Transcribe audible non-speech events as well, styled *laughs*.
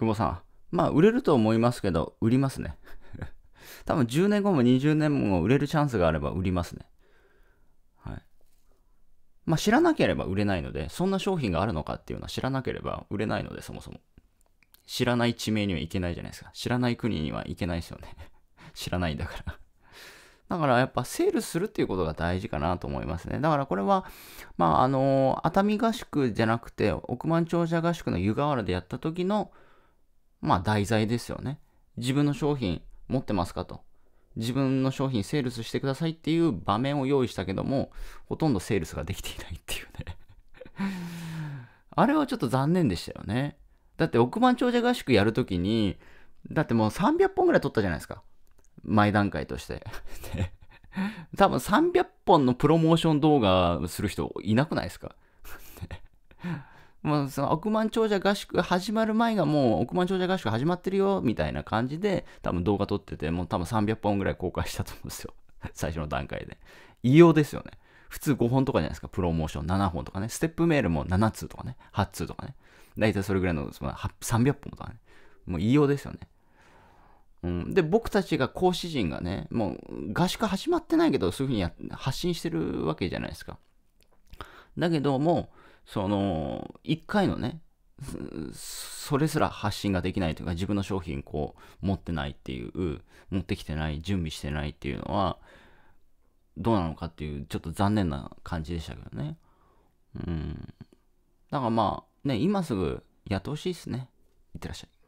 久保さん。まあ、売れると思いますけど、売りますね。*laughs* 多分10年後も20年も売れるチャンスがあれば売りますね。はい。まあ、知らなければ売れないので、そんな商品があるのかっていうのは知らなければ売れないので、そもそも。知らない地名にはいけないじゃないですか。知らない国にはいけないですよね。*laughs* 知らないんだからだからやっぱセールするっていうことが大事かなと思いますね。だからこれは、まああの、熱海合宿じゃなくて、億万長者合宿の湯河原でやった時のまあ題材ですよね。自分の商品持ってますかと。自分の商品セールスしてくださいっていう場面を用意したけども、ほとんどセールスができていないっていうねあれはちょっと残念でしたよね。だって億万長者合宿やるときに、だってもう300本ぐらい取ったじゃないですか。前段階として。多分300本のプロモーション動画する人いなくないですかもうその億万長者合宿始まる前がもう億万長者合宿始まってるよみたいな感じで多分動画撮っててもう多分300本ぐらい公開したと思うんですよ *laughs* 最初の段階で異様ですよね普通5本とかじゃないですかプロモーション7本とかねステップメールも7通とかね8通とかね大体それぐらいのその300本とかねもう異様ですよねうん、で僕たちが講師陣がねもう合宿始まってないけどそういうふうに発信してるわけじゃないですかだけどもその、一回のね、それすら発信ができないというか、自分の商品こう、持ってないっていう、持ってきてない、準備してないっていうのは、どうなのかっていう、ちょっと残念な感じでしたけどね。うん。だからまあ、ね、今すぐやってほしいですね。いってらっしゃい。